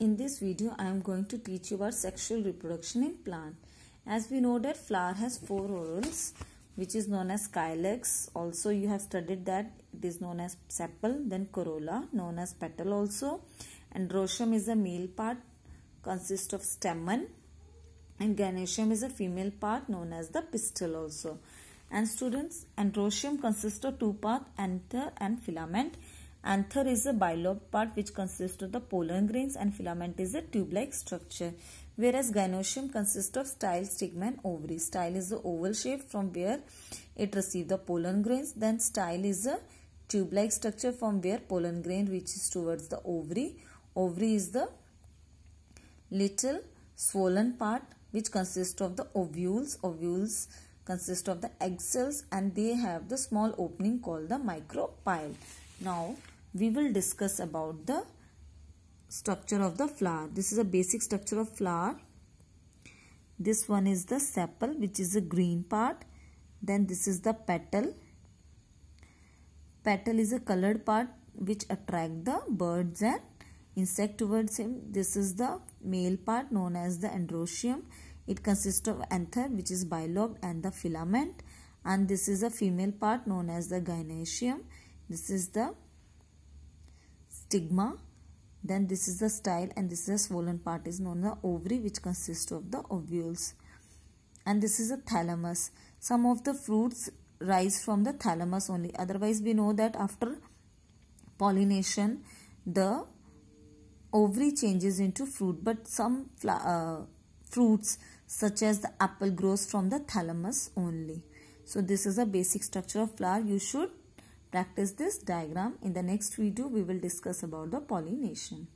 In this video, I am going to teach you about sexual reproduction in plant. As we know that flower has four organs, which is known as calyx. Also you have studied that it is known as sepal, then corolla known as petal also. And drosum is a male part consists of stamen and gynecium is a female part known as the pistil also. And students, androsium consists of two parts, anther and filament Anther is a bilobed part which consists of the pollen grains and filament is a tube-like structure. Whereas gynosium consists of style, stigma and ovary. Style is the oval shape from where it receives the pollen grains. Then style is a tube-like structure from where pollen grain reaches towards the ovary. Ovary is the little swollen part which consists of the ovules. Ovules consist of the egg cells and they have the small opening called the micropyle. Now, we will discuss about the structure of the flower. This is a basic structure of flower. This one is the sepal which is a green part. Then this is the petal. Petal is a colored part which attract the birds and insect towards him. This is the male part known as the androsium. It consists of anther which is bilobed and the filament and this is a female part known as the gynaecium. This is the stigma then this is the style and this is the swollen part is known the ovary which consists of the ovules and this is the thalamus some of the fruits rise from the thalamus only otherwise we know that after pollination the ovary changes into fruit but some uh, fruits such as the apple grows from the thalamus only so this is a basic structure of flower you should Practice this diagram. In the next video, we will discuss about the pollination.